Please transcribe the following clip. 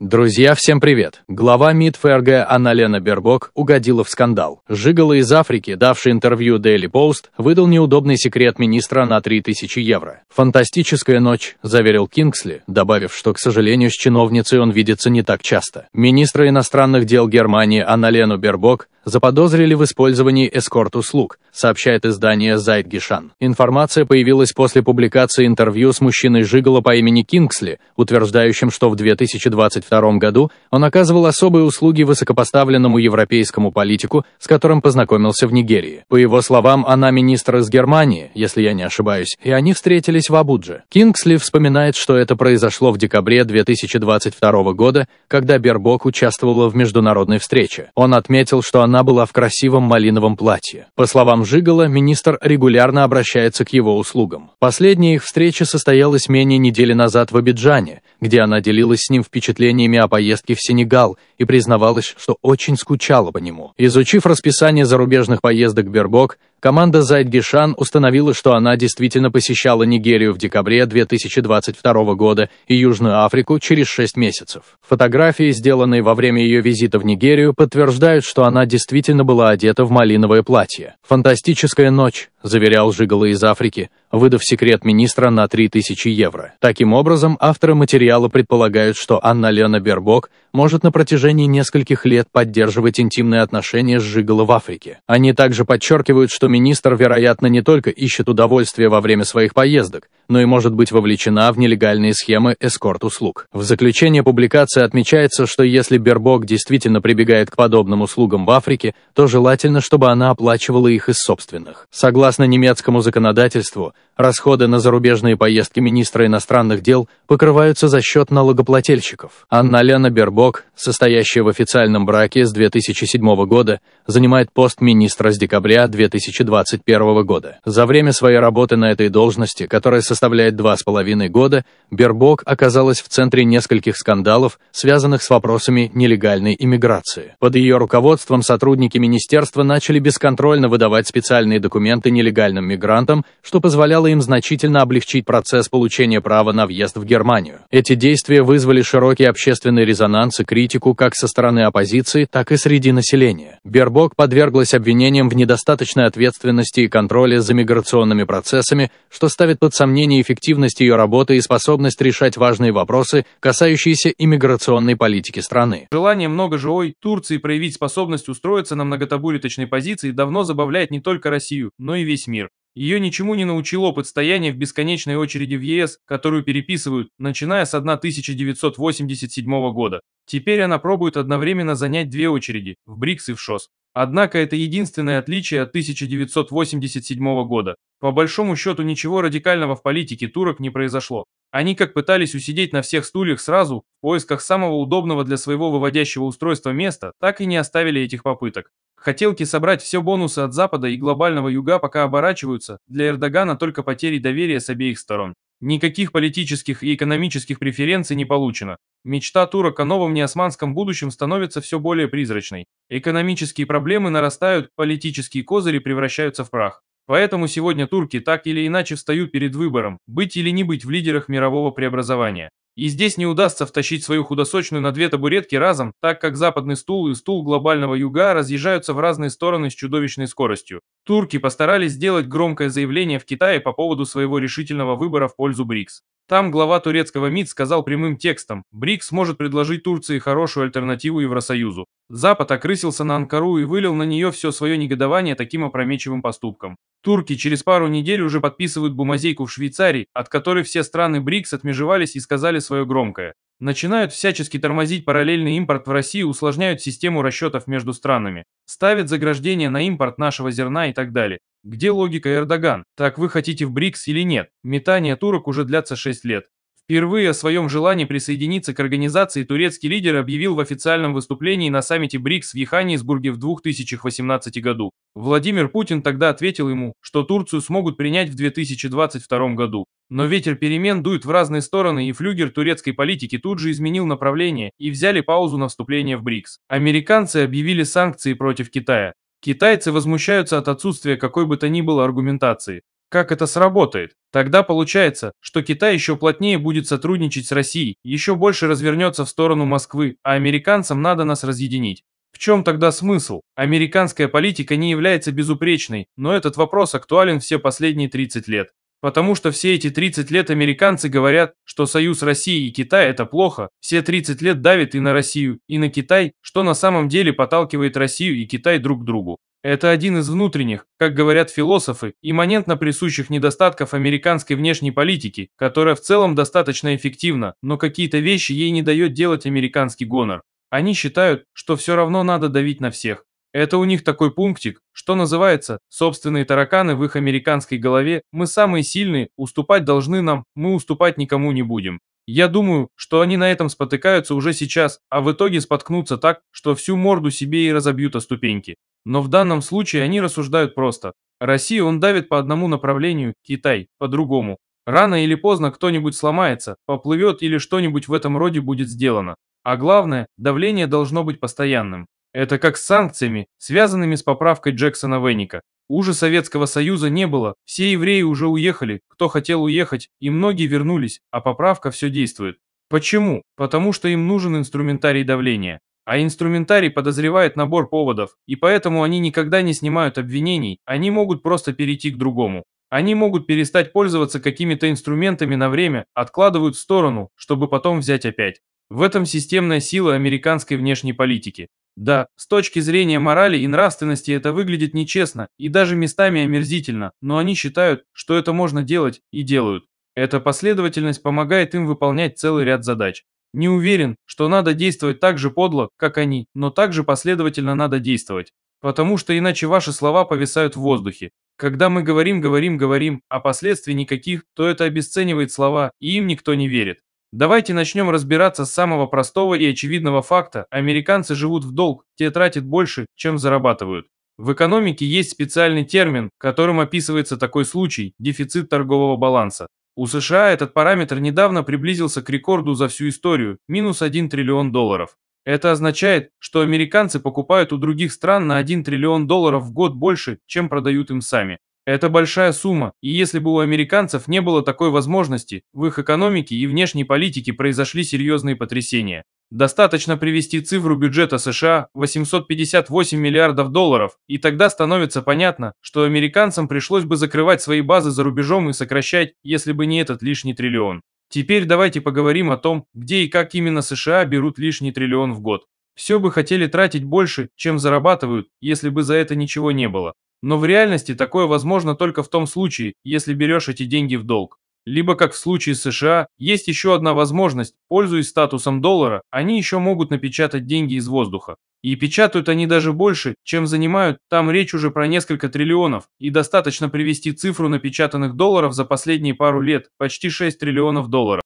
Друзья, всем привет! Глава МИД ФРГ Анна-Лена Бербок угодила в скандал. Жигала из Африки, давший интервью Daily Post, выдал неудобный секрет министра на 3000 евро. «Фантастическая ночь», – заверил Кингсли, добавив, что, к сожалению, с чиновницей он видится не так часто. Министра иностранных дел Германии Анна-Лену Бербок заподозрили в использовании эскорт-услуг, сообщает издание «Зайтгишан». Информация появилась после публикации интервью с мужчиной Жигала по имени Кингсли, утверждающим, что в 2022 году он оказывал особые услуги высокопоставленному европейскому политику, с которым познакомился в Нигерии. По его словам, она министр из Германии, если я не ошибаюсь, и они встретились в Абудже. Кингсли вспоминает, что это произошло в декабре 2022 года, когда Бербок участвовала в международной встрече. Он отметил, что она она была в красивом малиновом платье. По словам Жигала, министр регулярно обращается к его услугам. Последняя их встреча состоялась менее недели назад в Абиджане, где она делилась с ним впечатлениями о поездке в Сенегал и признавалась, что очень скучала по нему. Изучив расписание зарубежных поездок Бербок, Команда Зайдгишан установила, что она действительно посещала Нигерию в декабре 2022 года и Южную Африку через 6 месяцев. Фотографии, сделанные во время ее визита в Нигерию, подтверждают, что она действительно была одета в малиновое платье. «Фантастическая ночь», – заверял Жигала из Африки, выдав секрет министра на 3000 евро. Таким образом, авторы материала предполагают, что Анна Лена Бербок может на протяжении нескольких лет поддерживать интимные отношения с Жигала в Африке. Они также подчеркивают, что министр, вероятно, не только ищет удовольствие во время своих поездок, но и может быть вовлечена в нелегальные схемы эскорт-услуг. В заключение публикации отмечается, что если Бербок действительно прибегает к подобным услугам в Африке, то желательно, чтобы она оплачивала их из собственных. Согласно немецкому законодательству, расходы на зарубежные поездки министра иностранных дел покрываются за счет налогоплательщиков. Анна Лена Бербок, состоящая в официальном браке с 2007 года, занимает пост министра с декабря 2021 года. За время своей работы на этой должности, которая составляет два с половиной года, Бербок оказалась в центре нескольких скандалов, связанных с вопросами нелегальной иммиграции. Под ее руководством сотрудники министерства начали бесконтрольно выдавать специальные документы нелегальным мигрантам, что позволяло им значительно облегчить процесс получения права на въезд в Германию. Эти действия вызвали широкий общественный резонанс и кризис критику как со стороны оппозиции, так и среди населения. Бербок подверглась обвинениям в недостаточной ответственности и контроле за миграционными процессами, что ставит под сомнение эффективность ее работы и способность решать важные вопросы, касающиеся иммиграционной политики страны. Желание много живой Турции проявить способность устроиться на многотабуриточной позиции давно забавляет не только Россию, но и весь мир. Ее ничему не научило подстояние в бесконечной очереди в ЕС, которую переписывают, начиная с 1987 года. Теперь она пробует одновременно занять две очереди – в БРИКС и в ШОС. Однако это единственное отличие от 1987 года. По большому счету ничего радикального в политике турок не произошло. Они как пытались усидеть на всех стульях сразу, в поисках самого удобного для своего выводящего устройства места, так и не оставили этих попыток. Хотелки собрать все бонусы от Запада и глобального Юга пока оборачиваются для Эрдогана только потерей доверия с обеих сторон. Никаких политических и экономических преференций не получено. Мечта турок о новом неосманском будущем становится все более призрачной. Экономические проблемы нарастают, политические козыри превращаются в прах. Поэтому сегодня турки так или иначе встают перед выбором, быть или не быть в лидерах мирового преобразования. И здесь не удастся втащить свою худосочную на две табуретки разом, так как западный стул и стул глобального юга разъезжаются в разные стороны с чудовищной скоростью. Турки постарались сделать громкое заявление в Китае по поводу своего решительного выбора в пользу БРИКС. Там глава турецкого МИД сказал прямым текстом, БРИКС может предложить Турции хорошую альтернативу Евросоюзу. Запад окрысился на Анкару и вылил на нее все свое негодование таким опрометчивым поступком. Турки через пару недель уже подписывают бумазейку в Швейцарии, от которой все страны БРИКС отмежевались и сказали свое громкое. Начинают всячески тормозить параллельный импорт в Россию, усложняют систему расчетов между странами, ставят заграждения на импорт нашего зерна и так далее. Где логика Эрдоган? Так вы хотите в БРИКС или нет? Метания турок уже длятся 6 лет. Впервые о своем желании присоединиться к организации турецкий лидер объявил в официальном выступлении на саммите БРИКС в Йоханнесбурге в 2018 году. Владимир Путин тогда ответил ему, что Турцию смогут принять в 2022 году. Но ветер перемен дует в разные стороны, и флюгер турецкой политики тут же изменил направление и взяли паузу на вступление в БРИКС. Американцы объявили санкции против Китая. Китайцы возмущаются от отсутствия какой бы то ни было аргументации. Как это сработает? Тогда получается, что Китай еще плотнее будет сотрудничать с Россией, еще больше развернется в сторону Москвы, а американцам надо нас разъединить. В чем тогда смысл? Американская политика не является безупречной, но этот вопрос актуален все последние 30 лет. Потому что все эти 30 лет американцы говорят, что союз России и Китая это плохо, все 30 лет давит и на Россию, и на Китай, что на самом деле подталкивает Россию и Китай друг к другу. Это один из внутренних, как говорят философы, имманентно присущих недостатков американской внешней политики, которая в целом достаточно эффективна, но какие-то вещи ей не дает делать американский гонор. Они считают, что все равно надо давить на всех, это у них такой пунктик, что называется, собственные тараканы в их американской голове, мы самые сильные, уступать должны нам, мы уступать никому не будем. Я думаю, что они на этом спотыкаются уже сейчас, а в итоге споткнутся так, что всю морду себе и разобьют о ступеньки. Но в данном случае они рассуждают просто. Россия он давит по одному направлению, Китай – по другому. Рано или поздно кто-нибудь сломается, поплывет или что-нибудь в этом роде будет сделано. А главное, давление должно быть постоянным. Это как с санкциями, связанными с поправкой Джексона веника Уже Советского Союза не было, все евреи уже уехали, кто хотел уехать, и многие вернулись, а поправка все действует. Почему? Потому что им нужен инструментарий давления. А инструментарий подозревает набор поводов, и поэтому они никогда не снимают обвинений, они могут просто перейти к другому. Они могут перестать пользоваться какими-то инструментами на время, откладывают в сторону, чтобы потом взять опять. В этом системная сила американской внешней политики. Да, с точки зрения морали и нравственности это выглядит нечестно и даже местами омерзительно, но они считают, что это можно делать и делают. Эта последовательность помогает им выполнять целый ряд задач. Не уверен, что надо действовать так же подло, как они, но также последовательно надо действовать. Потому что иначе ваши слова повисают в воздухе. Когда мы говорим, говорим, говорим, а последствий никаких, то это обесценивает слова, и им никто не верит. Давайте начнем разбираться с самого простого и очевидного факта. Американцы живут в долг, те тратят больше, чем зарабатывают. В экономике есть специальный термин, которым описывается такой случай – дефицит торгового баланса. У США этот параметр недавно приблизился к рекорду за всю историю – минус 1 триллион долларов. Это означает, что американцы покупают у других стран на 1 триллион долларов в год больше, чем продают им сами. Это большая сумма, и если бы у американцев не было такой возможности, в их экономике и внешней политике произошли серьезные потрясения. Достаточно привести цифру бюджета США 858 миллиардов долларов, и тогда становится понятно, что американцам пришлось бы закрывать свои базы за рубежом и сокращать, если бы не этот лишний триллион. Теперь давайте поговорим о том, где и как именно США берут лишний триллион в год. Все бы хотели тратить больше, чем зарабатывают, если бы за это ничего не было. Но в реальности такое возможно только в том случае, если берешь эти деньги в долг. Либо, как в случае США, есть еще одна возможность, пользуясь статусом доллара, они еще могут напечатать деньги из воздуха. И печатают они даже больше, чем занимают, там речь уже про несколько триллионов, и достаточно привести цифру напечатанных долларов за последние пару лет, почти 6 триллионов долларов.